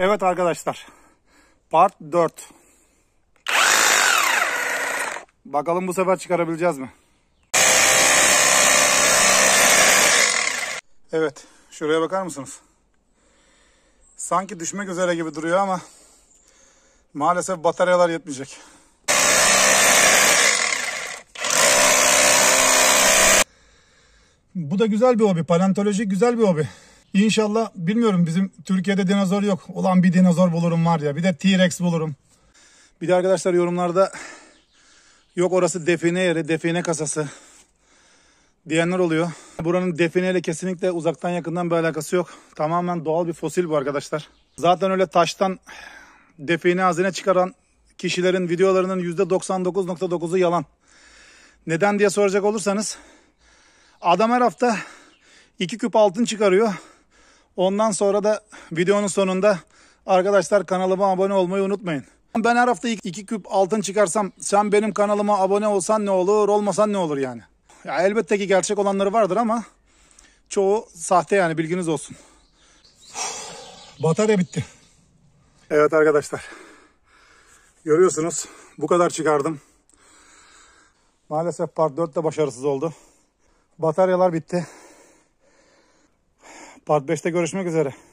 Evet arkadaşlar. Part 4. Bakalım bu sefer çıkarabileceğiz mi? Evet. Şuraya bakar mısınız? Sanki düşmek üzere gibi duruyor ama maalesef bataryalar yetmeyecek. Bu da güzel bir hobi. Paleontoloji güzel bir hobi. İnşallah bilmiyorum bizim Türkiye'de dinozor yok. Ulan bir dinozor bulurum var ya. Bir de T-Rex bulurum. Bir de arkadaşlar yorumlarda yok orası define yeri, define kasası diyenler oluyor. Buranın defineyle kesinlikle uzaktan yakından bir alakası yok. Tamamen doğal bir fosil bu arkadaşlar. Zaten öyle taştan define hazine çıkaran kişilerin videolarının %99.9'u yalan. Neden diye soracak olursanız adam her hafta iki küp altın çıkarıyor. Ondan sonra da videonun sonunda arkadaşlar kanalıma abone olmayı unutmayın. Ben her hafta iki küp altın çıkarsam sen benim kanalıma abone olsan ne olur olmasan ne olur yani. Ya elbette ki gerçek olanları vardır ama çoğu sahte yani bilginiz olsun. Batarya bitti. Evet arkadaşlar. Görüyorsunuz bu kadar çıkardım. Maalesef part 4 de başarısız oldu. Bataryalar bitti. Part 5'te görüşmek üzere.